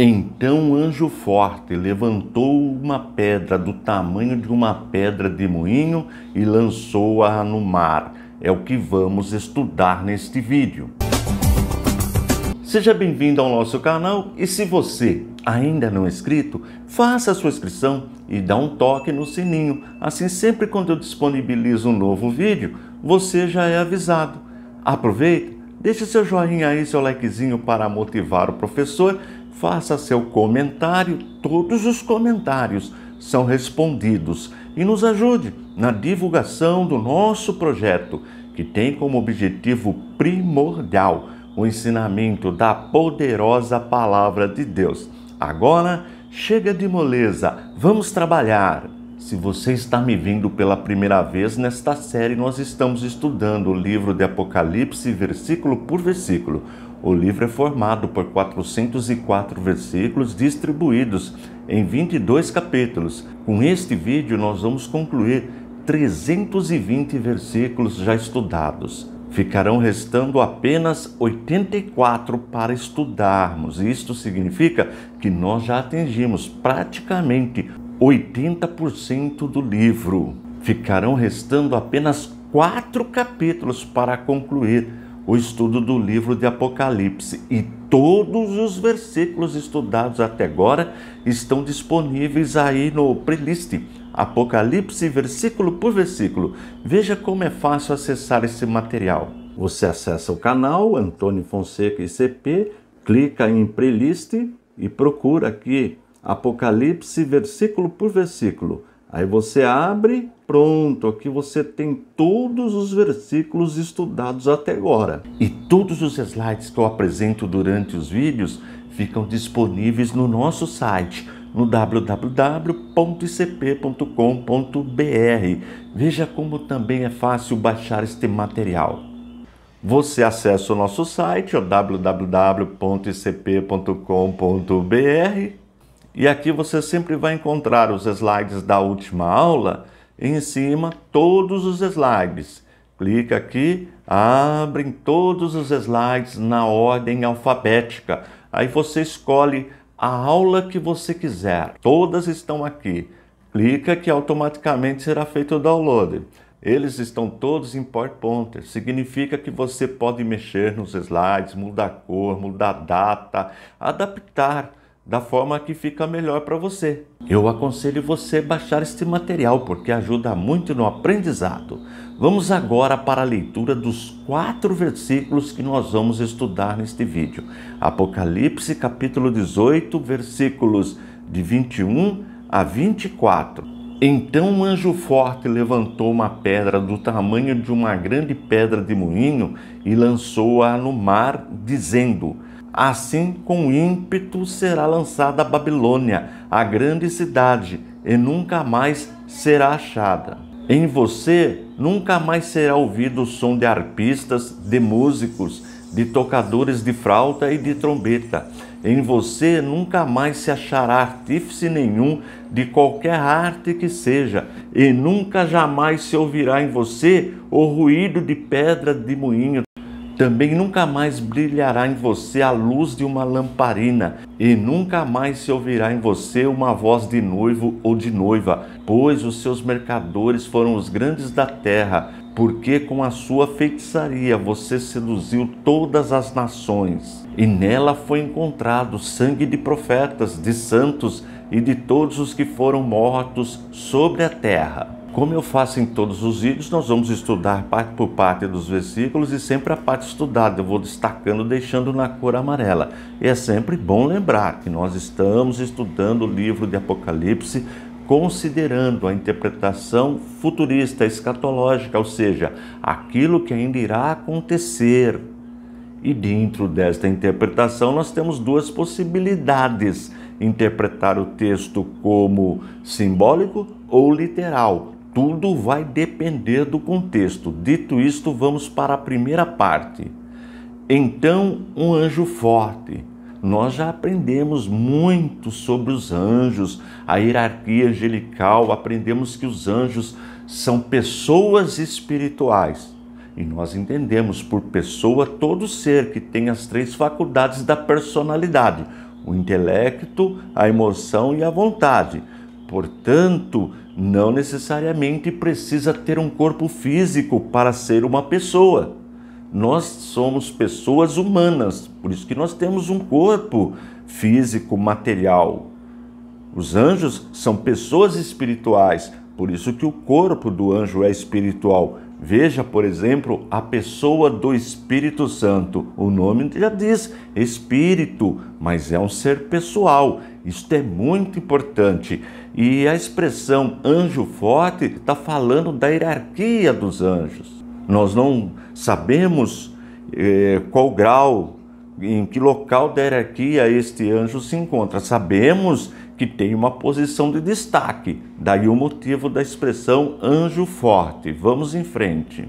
Então o anjo forte levantou uma pedra do tamanho de uma pedra de moinho e lançou-a no mar. É o que vamos estudar neste vídeo. Seja bem-vindo ao nosso canal e se você ainda não é inscrito, faça a sua inscrição e dá um toque no sininho. Assim sempre quando eu disponibilizo um novo vídeo, você já é avisado. Aproveita, deixe seu joinha aí, seu likezinho para motivar o professor faça seu comentário, todos os comentários são respondidos e nos ajude na divulgação do nosso projeto, que tem como objetivo primordial o ensinamento da poderosa palavra de Deus. Agora, chega de moleza, vamos trabalhar! Se você está me vindo pela primeira vez nesta série, nós estamos estudando o livro de Apocalipse, versículo por versículo. O livro é formado por 404 versículos distribuídos em 22 capítulos. Com este vídeo, nós vamos concluir 320 versículos já estudados. Ficarão restando apenas 84 para estudarmos. Isto significa que nós já atingimos praticamente 80% do livro. Ficarão restando apenas quatro capítulos para concluir o estudo do livro de Apocalipse e todos os versículos estudados até agora estão disponíveis aí no playlist Apocalipse versículo por versículo. Veja como é fácil acessar esse material. Você acessa o canal Antônio Fonseca ICP, clica em playlist e procura aqui Apocalipse, versículo por versículo. Aí você abre, pronto, aqui você tem todos os versículos estudados até agora. E todos os slides que eu apresento durante os vídeos ficam disponíveis no nosso site, no www.icp.com.br. Veja como também é fácil baixar este material. Você acessa o nosso site, www.icp.com.br e aqui você sempre vai encontrar os slides da última aula, em cima todos os slides. Clica aqui, abrem todos os slides na ordem alfabética. Aí você escolhe a aula que você quiser. Todas estão aqui. Clica que automaticamente será feito o download. Eles estão todos em PowerPoint. Significa que você pode mexer nos slides, mudar a cor, mudar a data, adaptar da forma que fica melhor para você. Eu aconselho você baixar este material porque ajuda muito no aprendizado. Vamos agora para a leitura dos quatro versículos que nós vamos estudar neste vídeo. Apocalipse capítulo 18, versículos de 21 a 24. Então um anjo forte levantou uma pedra do tamanho de uma grande pedra de moinho e lançou-a no mar, dizendo: Assim, com ímpeto, será lançada a Babilônia, a grande cidade, e nunca mais será achada. Em você nunca mais será ouvido o som de arpistas, de músicos, de tocadores de flauta e de trombeta. Em você nunca mais se achará artífice nenhum de qualquer arte que seja, e nunca jamais se ouvirá em você o ruído de pedra de moinho também nunca mais brilhará em você a luz de uma lamparina, e nunca mais se ouvirá em você uma voz de noivo ou de noiva, pois os seus mercadores foram os grandes da terra, porque com a sua feitiçaria você seduziu todas as nações. E nela foi encontrado sangue de profetas, de santos e de todos os que foram mortos sobre a terra como eu faço em todos os vídeos, nós vamos estudar parte por parte dos versículos e sempre a parte estudada. Eu vou destacando, deixando na cor amarela. E é sempre bom lembrar que nós estamos estudando o livro de Apocalipse, considerando a interpretação futurista, escatológica, ou seja, aquilo que ainda irá acontecer. E dentro desta interpretação, nós temos duas possibilidades interpretar o texto como simbólico ou literal. Tudo vai depender do contexto. Dito isto, vamos para a primeira parte. Então, um anjo forte. Nós já aprendemos muito sobre os anjos, a hierarquia angelical, aprendemos que os anjos são pessoas espirituais. E nós entendemos por pessoa todo ser que tem as três faculdades da personalidade: o intelecto, a emoção e a vontade. Portanto, não necessariamente precisa ter um corpo físico para ser uma pessoa. Nós somos pessoas humanas, por isso que nós temos um corpo físico, material. Os anjos são pessoas espirituais, por isso que o corpo do anjo é espiritual, Veja, por exemplo, a pessoa do Espírito Santo. O nome já diz Espírito, mas é um ser pessoal. Isto é muito importante. E a expressão anjo forte está falando da hierarquia dos anjos. Nós não sabemos eh, qual grau, em que local da hierarquia este anjo se encontra. Sabemos que tem uma posição de destaque, daí o motivo da expressão anjo forte. Vamos em frente.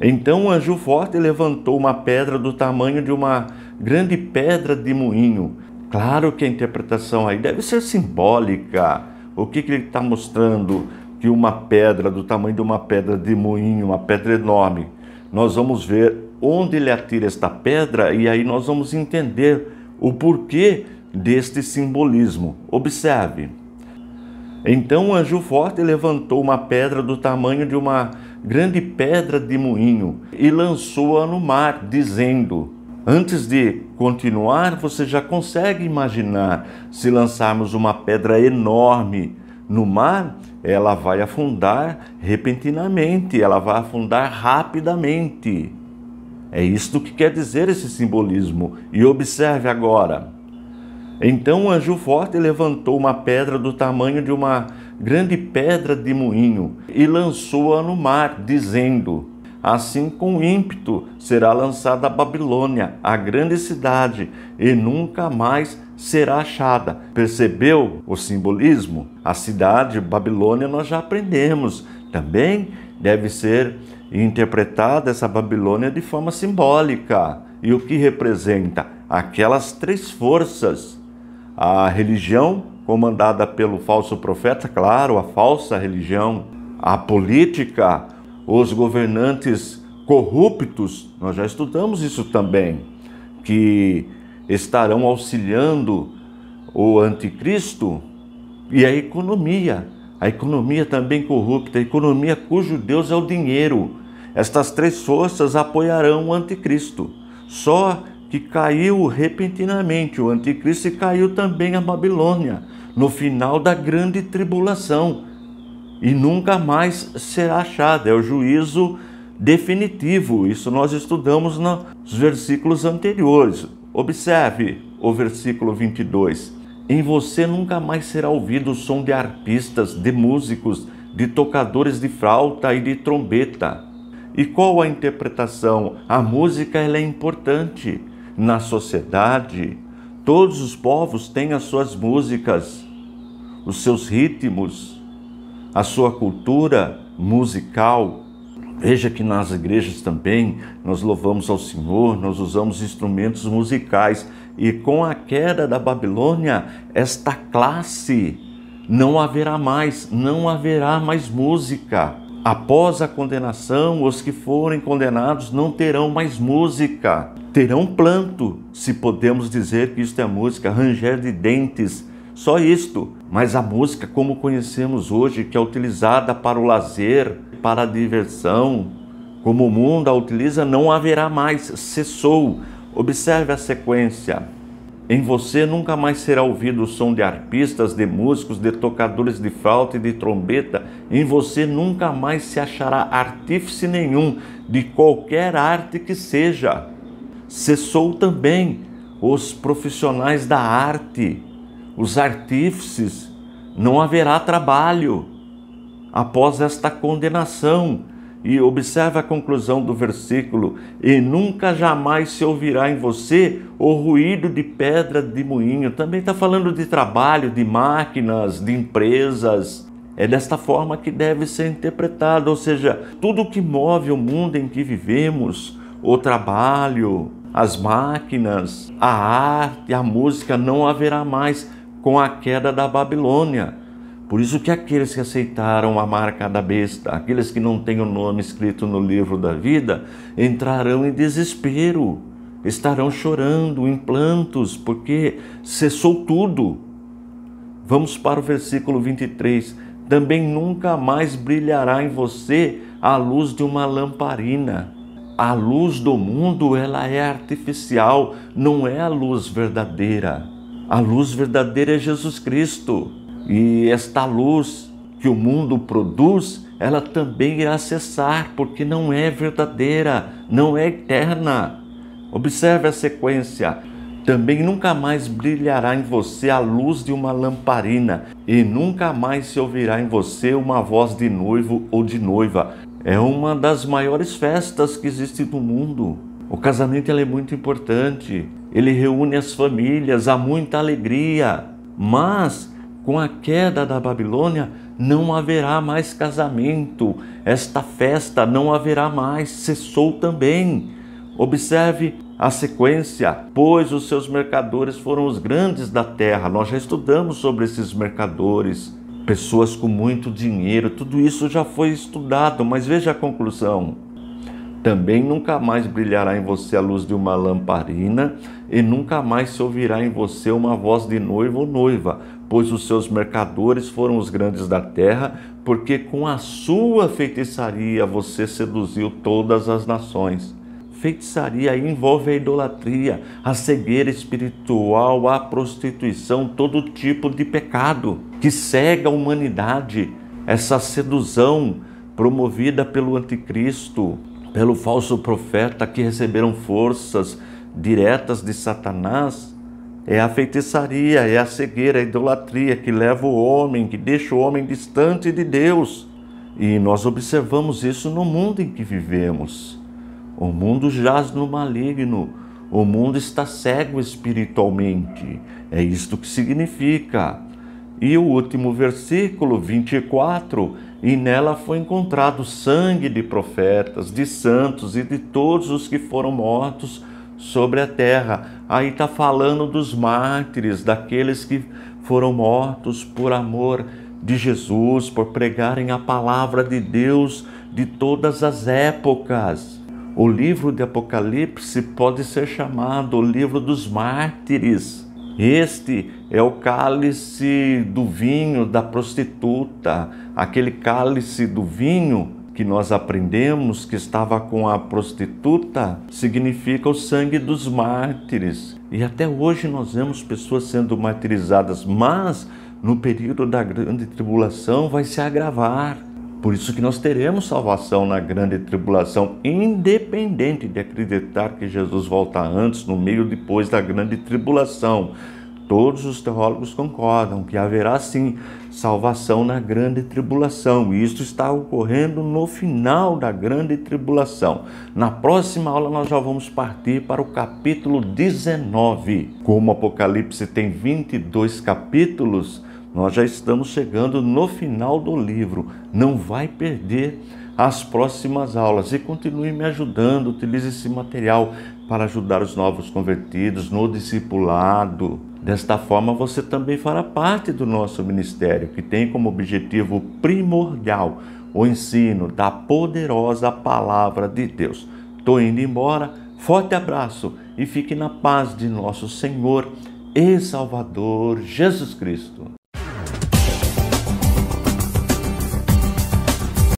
Então o anjo forte levantou uma pedra do tamanho de uma grande pedra de moinho. Claro que a interpretação aí deve ser simbólica. O que, que ele está mostrando? Que uma pedra do tamanho de uma pedra de moinho, uma pedra enorme. Nós vamos ver onde ele atira esta pedra e aí nós vamos entender o porquê deste simbolismo. Observe. Então o anjo forte levantou uma pedra do tamanho de uma grande pedra de moinho e lançou-a no mar, dizendo: Antes de continuar, você já consegue imaginar se lançarmos uma pedra enorme no mar, ela vai afundar repentinamente, ela vai afundar rapidamente. É isto que quer dizer esse simbolismo. E observe agora. Então o anjo forte levantou uma pedra do tamanho de uma grande pedra de moinho e lançou-a no mar, dizendo: Assim com ímpeto será lançada a Babilônia, a grande cidade, e nunca mais será achada. Percebeu o simbolismo? A cidade Babilônia nós já aprendemos. Também deve ser interpretada essa Babilônia de forma simbólica. E o que representa? Aquelas três forças a religião comandada pelo falso profeta, claro, a falsa religião, a política, os governantes corruptos, nós já estudamos isso também, que estarão auxiliando o anticristo e a economia, a economia também corrupta, a economia cujo Deus é o dinheiro. Estas três forças apoiarão o anticristo. Só que caiu repentinamente, o anticristo, e caiu também a Babilônia, no final da grande tribulação, e nunca mais será achada. É o juízo definitivo. Isso nós estudamos nos versículos anteriores. Observe o versículo 22. Em você nunca mais será ouvido o som de arpistas, de músicos, de tocadores de flauta e de trombeta. E qual a interpretação? A música ela é importante na sociedade, todos os povos têm as suas músicas, os seus ritmos, a sua cultura musical. Veja que nas igrejas também nós louvamos ao Senhor, nós usamos instrumentos musicais e com a queda da Babilônia, esta classe não haverá mais, não haverá mais música. Após a condenação, os que forem condenados não terão mais música terão planto, se podemos dizer que isto é música, ranger de dentes, só isto. Mas a música, como conhecemos hoje, que é utilizada para o lazer, para a diversão, como o mundo a utiliza, não haverá mais, cessou. Observe a sequência. Em você nunca mais será ouvido o som de arpistas, de músicos, de tocadores de flauta e de trombeta. Em você nunca mais se achará artífice nenhum de qualquer arte que seja cessou também os profissionais da arte, os artífices, não haverá trabalho após esta condenação. E observe a conclusão do versículo: E nunca jamais se ouvirá em você o ruído de pedra de moinho. Também está falando de trabalho, de máquinas, de empresas. É desta forma que deve ser interpretado, ou seja, tudo que move o mundo em que vivemos, o trabalho, as máquinas, a arte, a música não haverá mais com a queda da Babilônia. Por isso que aqueles que aceitaram a marca da besta, aqueles que não têm o nome escrito no livro da vida, entrarão em desespero, estarão chorando em plantos, porque cessou tudo. Vamos para o versículo 23. Também nunca mais brilhará em você a luz de uma lamparina a luz do mundo ela é artificial, não é a luz verdadeira. A luz verdadeira é Jesus Cristo. E esta luz que o mundo produz, ela também irá cessar, porque não é verdadeira, não é eterna. Observe a sequência. Também nunca mais brilhará em você a luz de uma lamparina, e nunca mais se ouvirá em você uma voz de noivo ou de noiva é uma das maiores festas que existe no mundo. O casamento é muito importante, ele reúne as famílias, há muita alegria. Mas com a queda da Babilônia não haverá mais casamento, esta festa não haverá mais, cessou também. Observe a sequência, pois os seus mercadores foram os grandes da terra. Nós já estudamos sobre esses mercadores pessoas com muito dinheiro, tudo isso já foi estudado, mas veja a conclusão. Também nunca mais brilhará em você a luz de uma lamparina, e nunca mais se ouvirá em você uma voz de noivo ou noiva, pois os seus mercadores foram os grandes da terra, porque com a sua feitiçaria você seduziu todas as nações feitiçaria, envolve a idolatria, a cegueira espiritual, a prostituição, todo tipo de pecado que cega a humanidade. Essa sedução promovida pelo anticristo, pelo falso profeta que receberam forças diretas de Satanás, é a feitiçaria, é a cegueira, é a idolatria que leva o homem, que deixa o homem distante de Deus. E nós observamos isso no mundo em que vivemos. O mundo jaz no maligno, o mundo está cego espiritualmente. É isto que significa. E o último versículo 24: E nela foi encontrado sangue de profetas, de santos e de todos os que foram mortos sobre a terra. Aí está falando dos mártires, daqueles que foram mortos por amor de Jesus, por pregarem a palavra de Deus de todas as épocas. O livro de Apocalipse pode ser chamado o livro dos mártires. Este é o cálice do vinho da prostituta, aquele cálice do vinho que nós aprendemos que estava com a prostituta significa o sangue dos mártires. E até hoje nós vemos pessoas sendo martirizadas, mas no período da grande tribulação vai se agravar. Por isso que nós teremos salvação na grande tribulação, independente de acreditar que Jesus volta antes, no meio ou depois da grande tribulação. Todos os teólogos concordam que haverá sim salvação na grande tribulação, e isso está ocorrendo no final da grande tribulação. Na próxima aula, nós já vamos partir para o capítulo 19. Como o Apocalipse tem 22 capítulos, nós já estamos chegando no final do livro. Não vai perder as próximas aulas e continue me ajudando. Utilize esse material para ajudar os novos convertidos no discipulado. Desta forma, você também fará parte do nosso ministério, que tem como objetivo primordial o ensino da poderosa palavra de Deus. Estou indo embora, forte abraço e fique na paz de nosso Senhor e Salvador Jesus Cristo.